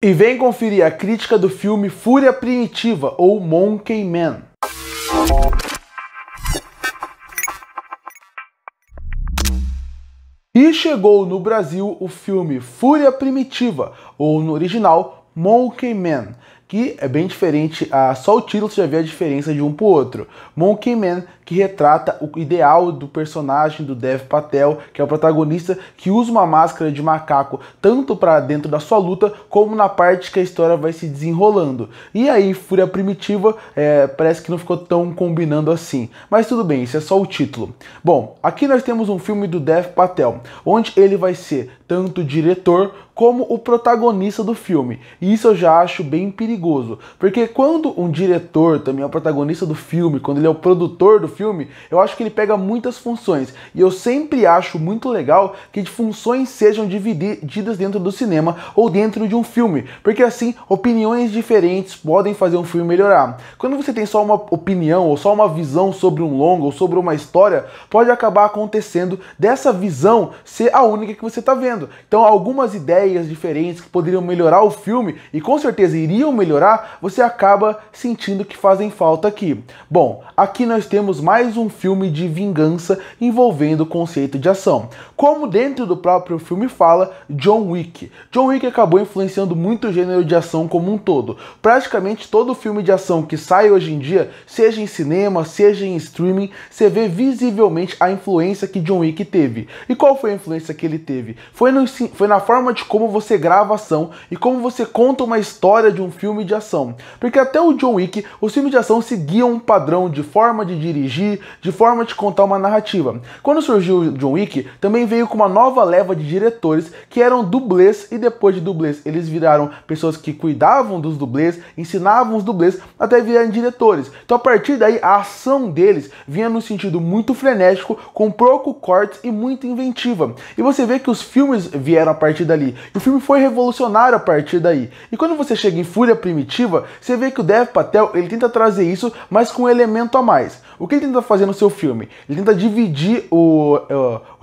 E vem conferir a crítica do filme Fúria Primitiva ou Monkey Man. E chegou no Brasil o filme Fúria Primitiva, ou no original Monkey Man, que é bem diferente, ah, só o título você já vê a diferença de um pro outro. Monkey Man, que retrata o ideal do personagem do Dev Patel, que é o protagonista que usa uma máscara de macaco tanto para dentro da sua luta como na parte que a história vai se desenrolando. E aí, Fúria Primitiva é, parece que não ficou tão combinando assim. Mas tudo bem, isso é só o título. Bom, aqui nós temos um filme do Dev Patel, onde ele vai ser tanto diretor como o protagonista do filme. E isso eu já acho bem perigoso, porque quando um diretor também é o protagonista do filme, quando ele é o produtor do filme, eu acho que ele pega muitas funções. E eu sempre acho muito legal que funções sejam divididas dentro do cinema ou dentro de um filme, porque assim opiniões diferentes podem fazer um filme melhorar. Quando você tem só uma opinião ou só uma visão sobre um longo ou sobre uma história, pode acabar acontecendo dessa visão ser a única que você está vendo. Então algumas ideias ideias diferentes que poderiam melhorar o filme e com certeza iriam melhorar, você acaba sentindo que fazem falta aqui. Bom, aqui nós temos mais um filme de vingança envolvendo o conceito de ação. Como dentro do próprio filme fala, John Wick. John Wick acabou influenciando muito o gênero de ação como um todo. Praticamente todo filme de ação que sai hoje em dia, seja em cinema, seja em streaming, você vê visivelmente a influência que John Wick teve. E qual foi a influência que ele teve? Foi, no, foi na forma de como você grava ação e como você conta uma história de um filme de ação. Porque até o John Wick, os filmes de ação seguiam um padrão de forma de dirigir, de forma de contar uma narrativa. Quando surgiu o John Wick, também veio com uma nova leva de diretores que eram dublês e depois de dublês eles viraram pessoas que cuidavam dos dublês, ensinavam os dublês até virarem diretores. Então a partir daí a ação deles vinha no sentido muito frenético, com pouco cortes e muito inventiva. E você vê que os filmes vieram a partir dali. E o filme foi revolucionário a partir daí. E quando você chega em Fúria Primitiva, você vê que o Dev Patel ele tenta trazer isso, mas com um elemento a mais. O que ele tenta fazer no seu filme? Ele tenta dividir o,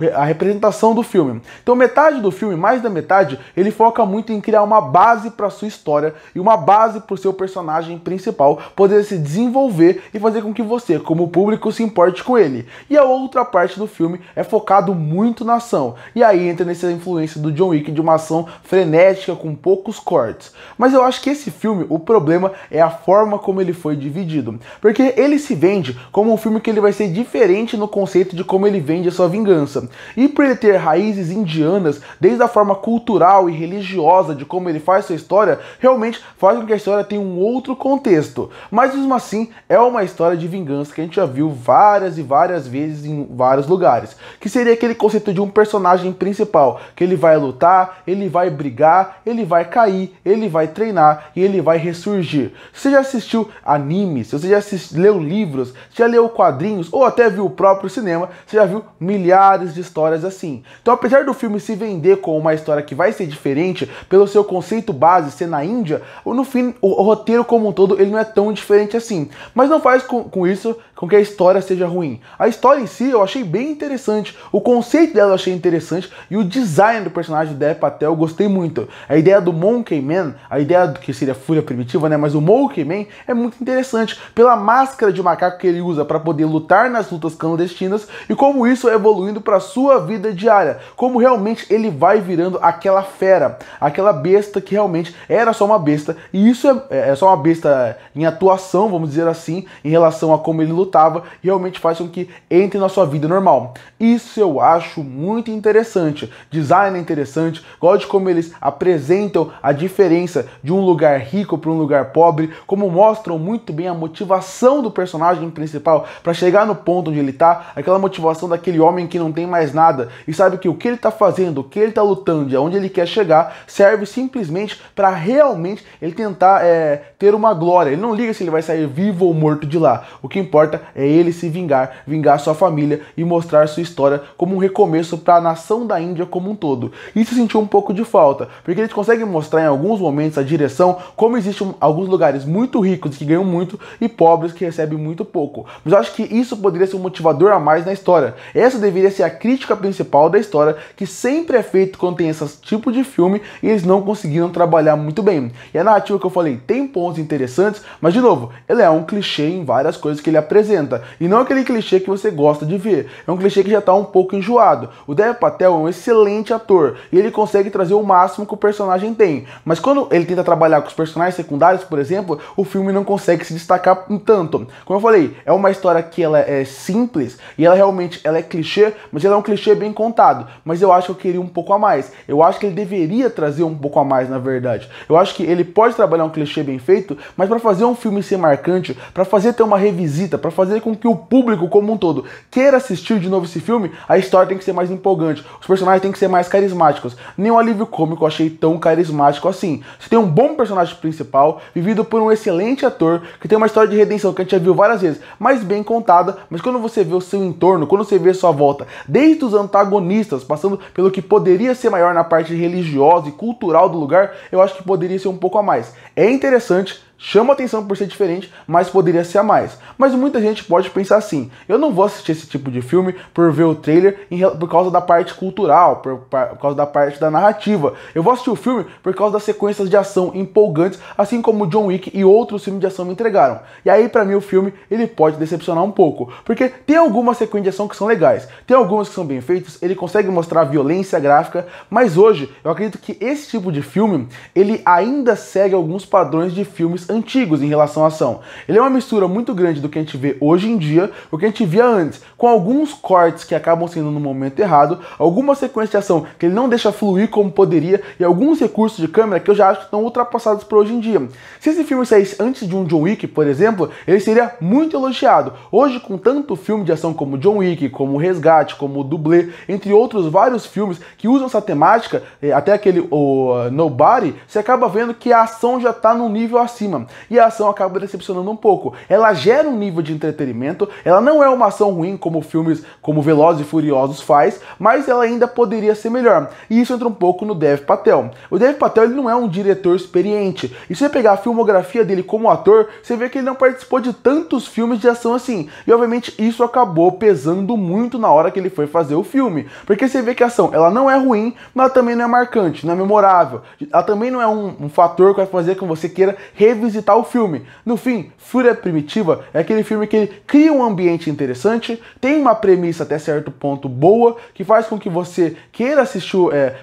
eh, a representação do filme. Então, metade do filme, mais da metade, ele foca muito em criar uma base para sua história e uma base para o seu personagem principal poder se desenvolver e fazer com que você, como público, se importe com ele. E a outra parte do filme é focado muito na ação. E aí entra nessa influência do John Wick de uma ação frenética com poucos cortes. Mas eu acho que esse filme, o problema é a forma como ele foi dividido, porque ele se vende como um filme que ele vai ser diferente no conceito de como ele vende a sua vingança. E por ele ter raízes indianas, desde a forma cultural e religiosa de como ele faz sua história, realmente faz com que a história tenha um outro contexto. Mas mesmo assim, é uma história de vingança que a gente já viu várias e várias vezes em vários lugares, que seria aquele conceito de um personagem principal, que ele vai lutar, ele ele vai brigar, ele vai cair, ele vai treinar e ele vai ressurgir. você já assistiu animes, você já assistiu, leu livros, já leu quadrinhos ou até viu o próprio cinema, você já viu milhares de histórias assim. Então, apesar do filme se vender com uma história que vai ser diferente pelo seu conceito base ser na Índia, no fim o roteiro como um todo ele não é tão diferente assim. Mas não faz com, com isso com que a história seja ruim. A história em si eu achei bem interessante, o conceito dela eu achei interessante e o design do personagem do Dev Patel eu gostei muito. A ideia do Monkey Man, a ideia do que seria fúria primitiva, né, mas o Monkey Man é muito interessante pela máscara de macaco que ele usa para poder lutar nas lutas clandestinas e como isso é evoluindo para sua vida diária, como realmente ele vai virando aquela fera, aquela besta que realmente era só uma besta e isso é, é só uma besta em atuação, vamos dizer assim, em relação a como ele luta lutava realmente faz com que entre na sua vida normal. Isso eu acho muito interessante. Design é interessante, gosto de como eles apresentam a diferença de um lugar rico para um lugar pobre, como mostram muito bem a motivação do personagem principal para chegar no ponto onde ele está, aquela motivação daquele homem que não tem mais nada e sabe que o que ele está fazendo, o que ele está lutando e aonde ele quer chegar serve simplesmente para realmente ele tentar é, ter uma glória. Ele não liga se ele vai sair vivo ou morto de lá. O que importa importa é ele se vingar, vingar sua família e mostrar sua história como um recomeço para a nação da Índia como um todo. Isso sentiu um pouco de falta, porque eles conseguem mostrar em alguns momentos a direção como existem alguns lugares muito ricos que ganham muito e pobres que recebem muito pouco. Mas eu acho que isso poderia ser um motivador a mais na história. Essa deveria ser a crítica principal da história que sempre é feito quando tem esse tipo de filme e eles não conseguiram trabalhar muito bem. E a narrativa que eu falei tem pontos interessantes, mas de novo, ele é um clichê em várias coisas que ele apresenta representa. E não aquele clichê que você gosta de ver. É um clichê que já está um pouco enjoado. O Dev Patel é um excelente ator e ele consegue trazer o máximo que o personagem tem. Mas quando ele tenta trabalhar com os personagens secundários, por exemplo, o filme não consegue se destacar um tanto. Como eu falei, é uma história que ela é simples e ela realmente ela é clichê, mas ela é um clichê bem contado. Mas eu acho que eu queria um pouco a mais. Eu acho que ele deveria trazer um pouco a mais, na verdade. Eu acho que ele pode trabalhar um clichê bem feito, mas para fazer um filme ser marcante, para fazer ter uma revisita, para fazer com que o público como um todo queira assistir de novo esse filme, a história tem que ser mais empolgante, os personagens têm que ser mais carismáticos. Nem o alívio cômico eu achei tão carismático assim. Você tem um bom personagem principal, vivido por um excelente ator, que tem uma história de redenção que a gente já viu várias vezes, mas bem contada, mas quando você vê o seu entorno, quando você vê a sua volta, desde os antagonistas, passando pelo que poderia ser maior na parte religiosa e cultural do lugar, eu acho que poderia ser um pouco a mais. É interessante, chama atenção por ser diferente, mas poderia ser a mais. Mas muita gente pode pensar assim: eu não vou assistir esse tipo de filme por ver o trailer por causa da parte cultural, por, por causa da parte da narrativa. Eu vou assistir o filme por causa das sequências de ação empolgantes, assim como John Wick e outros filmes de ação me entregaram. E aí, para mim, o filme ele pode decepcionar um pouco, porque tem algumas sequências de ação que são legais, tem algumas que são bem feitas, ele consegue mostrar violência gráfica, mas hoje eu acredito que esse tipo de filme ele ainda segue alguns padrões de filmes antigos em relação à ação. Ele é uma mistura muito grande do que a gente vê hoje em dia, o que a gente via antes, com alguns cortes que acabam sendo no momento errado, alguma sequência de ação que ele não deixa fluir como poderia e alguns recursos de câmera que eu já acho que estão ultrapassados por hoje em dia. Se esse filme saísse antes de um John Wick, por exemplo, ele seria muito elogiado. Hoje, com tanto filme de ação como John Wick, como Resgate, como Dublê, entre outros vários filmes que usam essa temática, eh, até aquele o eh, Nobody, você acaba vendo que a ação já está num nível acima. E a ação acaba decepcionando um pouco. Ela gera um nível de entretenimento, ela não é uma ação ruim como filmes como Velozes e Furiosos faz, mas ela ainda poderia ser melhor. E isso entra um pouco no Dev Patel. O Dev Patel ele não é um diretor experiente. E se você pegar a filmografia dele como ator, você vê que ele não participou de tantos filmes de ação assim. E obviamente isso acabou pesando muito na hora que ele foi fazer o filme, porque você vê que a ação ela não é ruim, mas ela também não é marcante, não é memorável. Ela também não é um, um fator que vai fazer com que você queira revisar revisitar o filme. No fim, Fúria Primitiva é aquele filme que cria um ambiente interessante, tem uma premissa até certo ponto boa, que faz com que você queira assistir, é,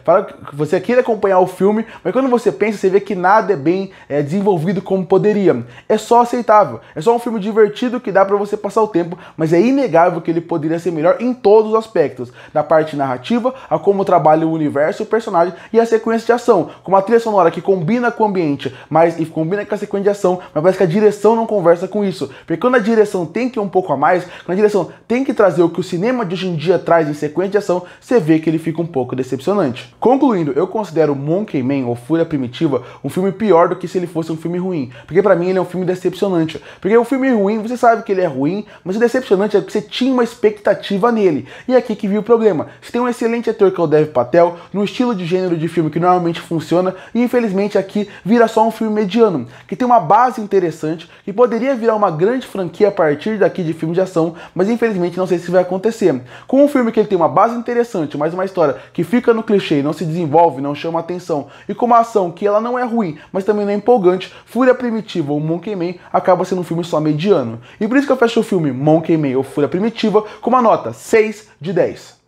que você queira acompanhar o filme, mas quando você pensa, você vê que nada é bem é, desenvolvido como poderia. É só aceitável, é só um filme divertido que dá para você passar o tempo, mas é inegável que ele poderia ser melhor em todos os aspectos, da parte narrativa a como trabalha o universo, o personagem e a sequência de ação, com uma trilha sonora que combina com o ambiente, mas e combina com a sequência com indiação, mas parece que a direção não conversa com isso. Porque quando a direção tem que ir um pouco a mais, quando a direção tem que trazer o que o cinema de hoje em dia traz em sequência de ação, você vê que ele fica um pouco decepcionante. Concluindo, eu considero Monkey Man ou Fúria Primitiva um filme pior do que se ele fosse um filme ruim. Porque para mim ele é um filme decepcionante. Porque um filme ruim, você sabe que ele é ruim, mas o decepcionante é que você tinha uma expectativa nele. E é aqui que viu o problema. Você tem um excelente ator que é o Dev Patel, no estilo de gênero de filme que normalmente funciona, e infelizmente aqui vira só um filme mediano, que tem uma base interessante que poderia virar uma grande franquia a partir daqui de filme de ação, mas infelizmente não sei se vai acontecer. Com um filme que ele tem uma base interessante, mas uma história que fica no clichê, não se desenvolve, não chama atenção, e com uma ação que ela não é ruim, mas também não é empolgante, Fúria Primitiva ou Monkey Man acaba sendo um filme só mediano. E por isso que eu fecho o filme Monkey Man ou Fúria Primitiva com uma nota 6 de 10.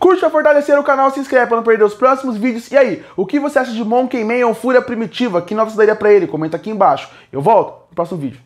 Curte pra fortalecer o canal, se inscreve pra não perder os próximos vídeos. E aí, o que você acha de Monkey Man ou Fúria Primitiva? Que nova você daria pra ele? Comenta aqui embaixo. Eu volto no próximo vídeo.